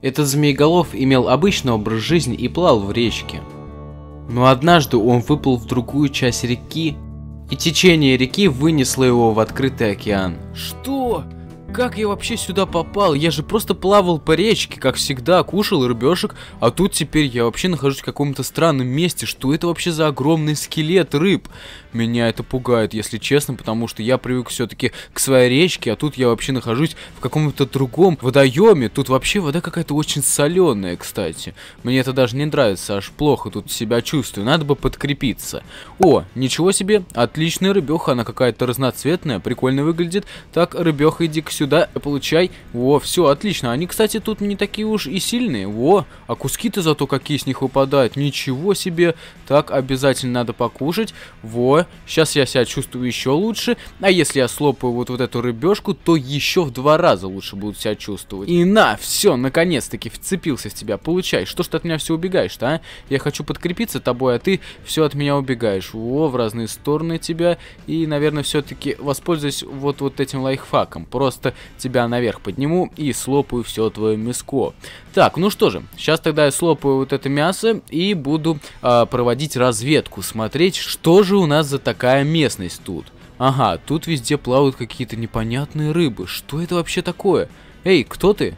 Этот змееголов имел обычный образ жизни и плавал в речке. Но однажды он выплыл в другую часть реки, и течение реки вынесло его в открытый океан. Что? Как я вообще сюда попал? Я же просто плавал по речке, как всегда, кушал рыбешек, а тут теперь я вообще нахожусь в каком-то странном месте. Что это вообще за огромный скелет рыб? Меня это пугает, если честно, потому что я привык все-таки к своей речке, а тут я вообще нахожусь в каком-то другом водоеме. Тут вообще вода какая-то очень соленая, кстати. Мне это даже не нравится, аж плохо тут себя чувствую. Надо бы подкрепиться. О, ничего себе, отличная рыбеха, она какая-то разноцветная, прикольно выглядит. Так, рыбеха, иди к сюда, получай. Во, все, отлично. Они, кстати, тут не такие уж и сильные. Во, а куски-то зато какие с них выпадают. Ничего себе. Так, обязательно надо покушать. Во, сейчас я себя чувствую еще лучше. А если я слопаю вот, вот эту рыбешку, то еще в два раза лучше буду себя чувствовать. И на, все, наконец-таки вцепился в тебя. Получай. Что ж ты от меня все убегаешь-то, а? Я хочу подкрепиться тобой, а ты все от меня убегаешь. Во, в разные стороны тебя. И, наверное, все-таки воспользуюсь вот, вот этим лайфхаком. Просто просто тебя наверх подниму и слопаю все твое мяско. Так, ну что же, сейчас тогда я слопаю вот это мясо и буду э, проводить разведку, смотреть, что же у нас за такая местность тут. Ага, тут везде плавают какие-то непонятные рыбы. Что это вообще такое? Эй, кто ты?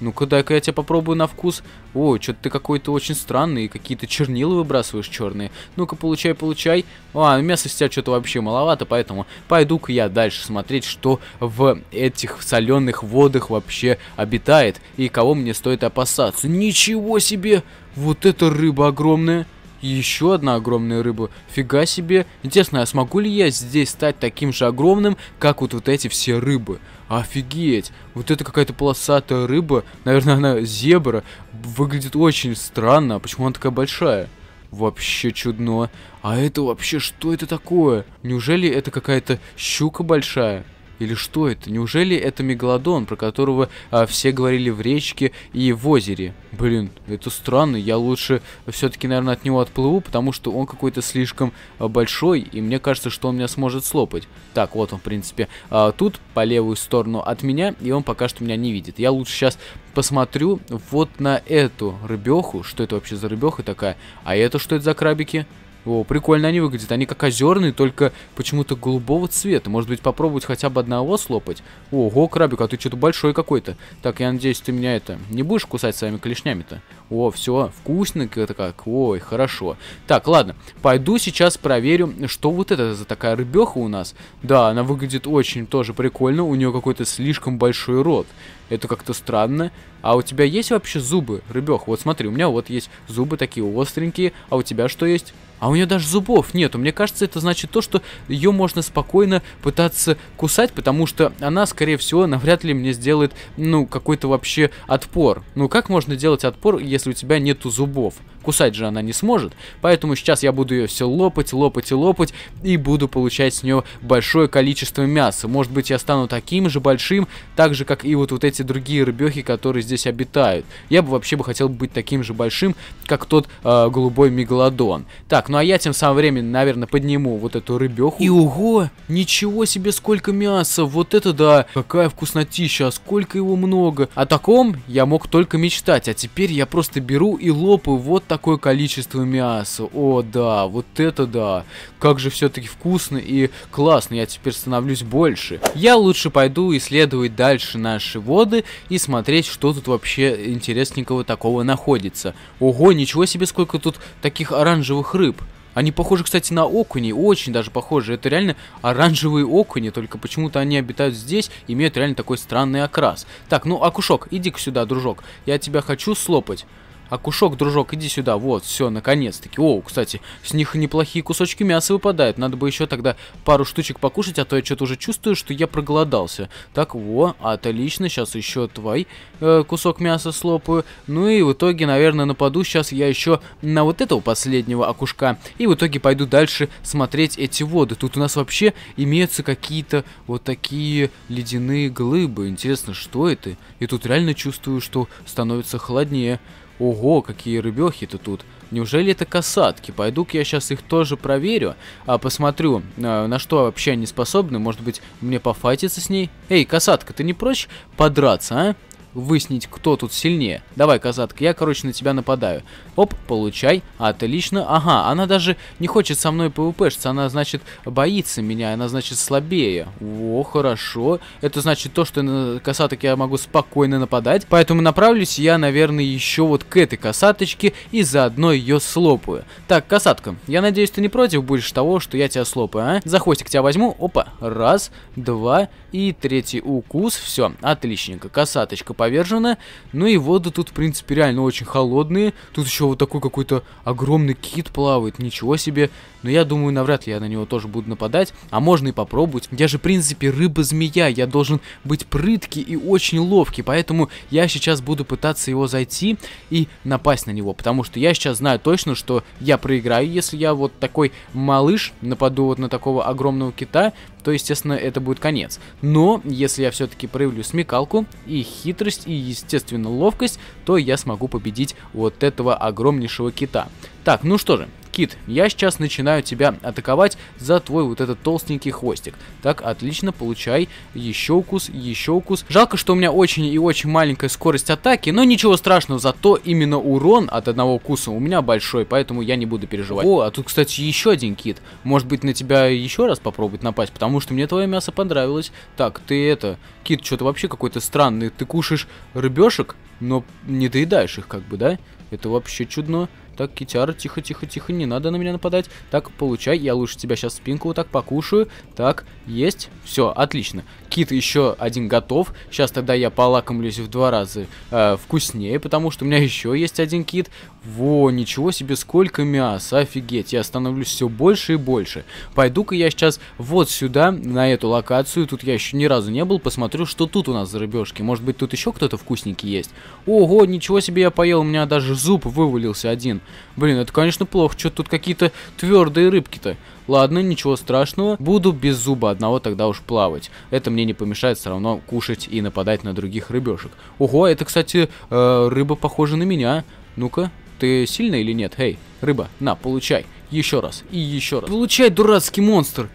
Ну-ка, дай-ка я тебя попробую на вкус. О, что-то ты какой-то очень странный, какие-то чернила выбрасываешь черные. Ну-ка, получай, получай. А, ну, мясо с тебя что-то вообще маловато, поэтому пойду-ка я дальше смотреть, что в этих соленых водах вообще обитает и кого мне стоит опасаться. Ничего себе! Вот эта рыба огромная! еще одна огромная рыба. Фига себе. Интересно, а смогу ли я здесь стать таким же огромным, как вот, вот эти все рыбы? Офигеть. Вот это какая-то полосатая рыба. Наверное, она зебра. Выглядит очень странно. А почему она такая большая? Вообще чудно. А это вообще что это такое? Неужели это какая-то щука большая? Или что это? Неужели это мегалодон, про которого а, все говорили в речке и в озере? Блин, это странно. Я лучше все-таки, наверное, от него отплыву, потому что он какой-то слишком а, большой, и мне кажется, что он меня сможет слопать. Так, вот он, в принципе, а, тут, по левую сторону от меня, и он пока что меня не видит. Я лучше сейчас посмотрю вот на эту рыбеху. Что это вообще за рыбеха такая? А это что это за крабики? О, прикольно они выглядят. Они как озерные, только почему-то голубого цвета. Может быть, попробовать хотя бы одного слопать? Ого, крабик, а ты что-то большой какой-то. Так, я надеюсь, ты меня это не будешь кусать своими клешнями-то? О, все, вкусно это как. Ой, хорошо. Так, ладно, пойду сейчас проверю, что вот это за такая рыбеха у нас. Да, она выглядит очень тоже прикольно. У нее какой-то слишком большой рот. Это как-то странно. А у тебя есть вообще зубы, рыбех? Вот смотри, у меня вот есть зубы такие остренькие, а у тебя что есть? А у нее даже зубов нету. Мне кажется, это значит то, что ее можно спокойно пытаться кусать, потому что она, скорее всего, навряд ли мне сделает, ну, какой-то вообще отпор. Ну, как можно делать отпор, если у тебя нету зубов? Кусать же она не сможет, поэтому сейчас я буду ее все лопать, лопать и лопать, и буду получать с нее большое количество мяса. Может быть, я стану таким же большим, так же, как и вот, вот эти другие рыбехи, которые здесь обитают. Я бы вообще бы хотел быть таким же большим, как тот э, голубой мегалодон. Так, ну а я тем самым временем, наверное, подниму вот эту рыбеху. И уго! Ничего себе, сколько мяса! Вот это да! Какая вкуснотища, а сколько его много! О таком я мог только мечтать, а теперь я просто беру и лопаю вот такое количество мяса. О, да, вот это да! Как же все-таки вкусно и классно, я теперь становлюсь больше. Я лучше пойду исследовать дальше наши воды и смотреть, что тут тут вообще интересненького такого находится? Ого, ничего себе, сколько тут таких оранжевых рыб. Они похожи, кстати, на окуни, очень даже похожи. Это реально оранжевые окуни, только почему-то они обитают здесь, имеют реально такой странный окрас. Так, ну, окушок, иди-ка сюда, дружок. Я тебя хочу слопать. Акушок, дружок, иди сюда. Вот, все, наконец-таки. О, кстати, с них неплохие кусочки мяса выпадают. Надо бы еще тогда пару штучек покушать, а то я что-то уже чувствую, что я проголодался. Так, во, отлично. Сейчас еще твой э, кусок мяса слопаю. Ну и в итоге, наверное, нападу сейчас я еще на вот этого последнего окушка. И в итоге пойду дальше смотреть эти воды. Тут у нас вообще имеются какие-то вот такие ледяные глыбы. Интересно, что это? И тут реально чувствую, что становится холоднее. Ого, какие рыбехи-то тут. Неужели это касатки? Пойду-ка я сейчас их тоже проверю, а посмотрю, э, на что вообще они способны. Может быть, мне пофатиться с ней? Эй, касатка, ты не прочь подраться, а? выяснить, кто тут сильнее. Давай, казатка, я, короче, на тебя нападаю. Оп, получай. Отлично. Ага, она даже не хочет со мной пвпшиться. Она, значит, боится меня. Она, значит, слабее. Во, хорошо. Это значит то, что на касаток я могу спокойно нападать. Поэтому направлюсь я, наверное, еще вот к этой касаточке и заодно ее слопаю. Так, касатка, я надеюсь, ты не против будешь того, что я тебя слопаю, а? За хвостик тебя возьму. Опа. Раз, два и третий укус. Все, отличненько. Касаточка повержена. Ну и воды тут, в принципе, реально очень холодные. Тут еще вот такой какой-то огромный кит плавает, ничего себе. Но я думаю, навряд ли я на него тоже буду нападать. А можно и попробовать. Я же, в принципе, рыба-змея. Я должен быть прыткий и очень ловкий. Поэтому я сейчас буду пытаться его зайти и напасть на него. Потому что я сейчас знаю точно, что я проиграю, если я вот такой малыш нападу вот на такого огромного кита то, естественно, это будет конец. Но если я все-таки проявлю смекалку и хитрость и, естественно, ловкость, то я смогу победить вот этого огромнейшего кита. Так, ну что же, Кит, я сейчас начинаю тебя атаковать за твой вот этот толстенький хвостик. Так, отлично, получай. Еще укус, еще укус. Жалко, что у меня очень и очень маленькая скорость атаки, но ничего страшного, зато именно урон от одного укуса у меня большой, поэтому я не буду переживать. О, а тут, кстати, еще один кит. Может быть, на тебя еще раз попробовать напасть, потому что мне твое мясо понравилось. Так, ты это... Кит, что-то вообще какой-то странный. Ты кушаешь рыбешек, но не доедаешь их как бы, да? Это вообще чудно. Так, китяра, тихо, тихо, тихо, не надо на меня нападать. Так, получай, я лучше тебя сейчас спинку вот так покушаю. Так, есть. Все, отлично. Кит еще один готов. Сейчас тогда я полакомлюсь в два раза э, вкуснее, потому что у меня еще есть один кит. Во, ничего себе, сколько мяса, офигеть. Я становлюсь все больше и больше. Пойду-ка я сейчас вот сюда, на эту локацию. Тут я еще ни разу не был. Посмотрю, что тут у нас за рыбешки. Может быть, тут еще кто-то вкусненький есть. Ого, ничего себе я поел, у меня даже зуб вывалился один. Блин, это, конечно, плохо. Что тут какие-то твердые рыбки-то? Ладно, ничего страшного. Буду без зуба одного тогда уж плавать. Это мне не помешает все равно кушать и нападать на других рыбешек. Ого, это, кстати, э, рыба похожа на меня. Ну-ка, ты сильно или нет? Эй, рыба, на, получай. Еще раз и еще раз. Получай, дурацкий монстр.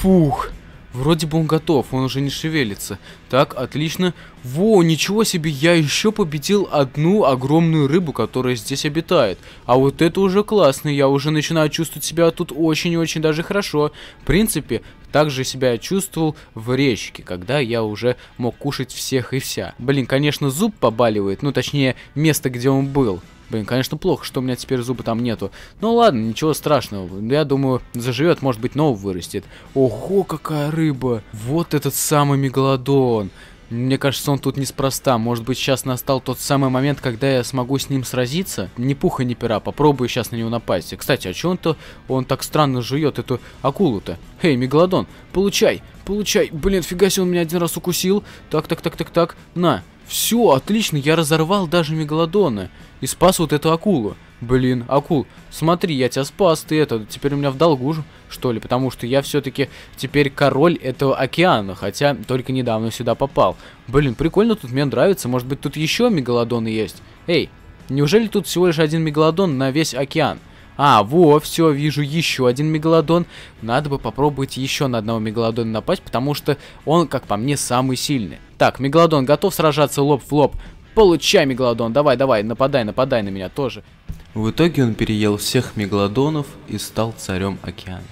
Фух. Вроде бы он готов, он уже не шевелится. Так, отлично. Во, ничего себе, я еще победил одну огромную рыбу, которая здесь обитает. А вот это уже классно, я уже начинаю чувствовать себя тут очень и очень даже хорошо. В принципе, также себя чувствовал в речке, когда я уже мог кушать всех и вся. Блин, конечно, зуб побаливает, ну точнее, место, где он был. Блин, конечно, плохо, что у меня теперь зубы там нету. Ну ладно, ничего страшного. Я думаю, заживет, может быть, новый вырастет. Ого, какая рыба! Вот этот самый мегалодон. Мне кажется, он тут неспроста. Может быть, сейчас настал тот самый момент, когда я смогу с ним сразиться? Ни пуха, ни пера. Попробую сейчас на него напасть. Кстати, а что он-то... Он так странно жует эту акулу-то. Эй, Мегалодон, получай, получай. Блин, фига себе, он меня один раз укусил. Так, так, так, так, так. На, все, отлично, я разорвал даже мегалодона и спас вот эту акулу. Блин, акул, смотри, я тебя спас, ты это, теперь у меня в долгу, же, что ли, потому что я все-таки теперь король этого океана, хотя только недавно сюда попал. Блин, прикольно тут, мне нравится, может быть тут еще мегалодоны есть? Эй, неужели тут всего лишь один мегалодон на весь океан? А, во, все, вижу еще один мегалодон. Надо бы попробовать еще на одного мегалодона напасть, потому что он, как по мне, самый сильный. Так, мегалодон готов сражаться лоб в лоб. Получай, мегалодон, давай, давай, нападай, нападай на меня тоже. В итоге он переел всех мегалодонов и стал царем океана.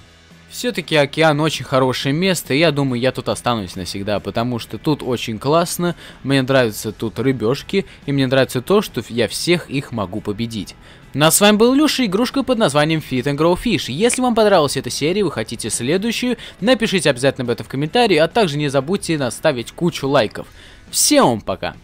Все-таки океан очень хорошее место, и я думаю, я тут останусь навсегда, потому что тут очень классно, мне нравятся тут рыбешки, и мне нравится то, что я всех их могу победить. Ну а с вами был Люша, игрушка под названием Fit and Grow Fish. Если вам понравилась эта серия, вы хотите следующую, напишите обязательно об этом в комментарии, а также не забудьте наставить кучу лайков. Всем пока!